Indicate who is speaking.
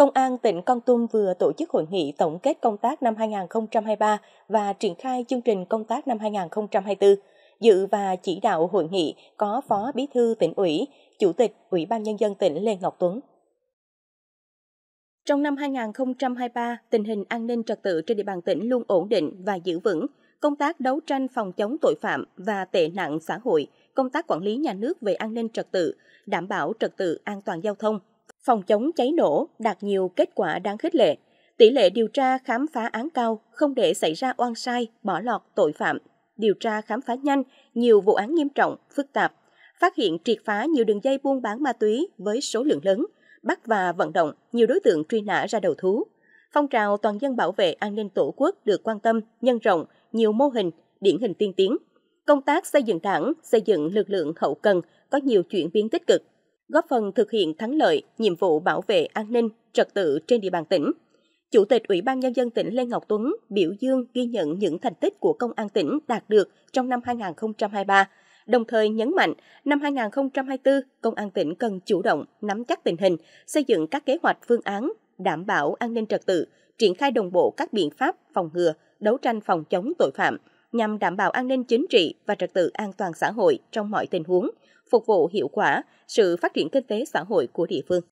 Speaker 1: Công an tỉnh Con Tum vừa tổ chức hội nghị tổng kết công tác năm 2023 và triển khai chương trình công tác năm 2024. Dự và chỉ đạo hội nghị có Phó Bí thư tỉnh ủy, Chủ tịch Ủy ban Nhân dân tỉnh Lê Ngọc Tuấn. Trong năm 2023, tình hình an ninh trật tự trên địa bàn tỉnh luôn ổn định và giữ vững. Công tác đấu tranh phòng chống tội phạm và tệ nạn xã hội, công tác quản lý nhà nước về an ninh trật tự, đảm bảo trật tự an toàn giao thông, phòng chống cháy nổ đạt nhiều kết quả đáng khích lệ. Tỷ lệ điều tra khám phá án cao, không để xảy ra oan sai, bỏ lọt tội phạm. Điều tra khám phá nhanh, nhiều vụ án nghiêm trọng, phức tạp. Phát hiện triệt phá nhiều đường dây buôn bán ma túy với số lượng lớn, bắt và vận động nhiều đối tượng truy nã ra đầu thú. Phong trào toàn dân bảo vệ an ninh tổ quốc được quan tâm, nhân rộng, nhiều mô hình, điển hình tiên tiến. Công tác xây dựng đảng, xây dựng lực lượng hậu cần có nhiều chuyển biến tích cực góp phần thực hiện thắng lợi nhiệm vụ bảo vệ an ninh, trật tự trên địa bàn tỉnh. Chủ tịch Ủy ban Nhân dân tỉnh Lê Ngọc Tuấn biểu dương ghi nhận những thành tích của Công an tỉnh đạt được trong năm 2023, đồng thời nhấn mạnh năm 2024, Công an tỉnh cần chủ động nắm chắc tình hình, xây dựng các kế hoạch phương án, đảm bảo an ninh trật tự, triển khai đồng bộ các biện pháp phòng ngừa, đấu tranh phòng chống tội phạm, nhằm đảm bảo an ninh chính trị và trật tự an toàn xã hội trong mọi tình huống – phục vụ hiệu quả sự phát triển kinh tế xã hội của địa phương.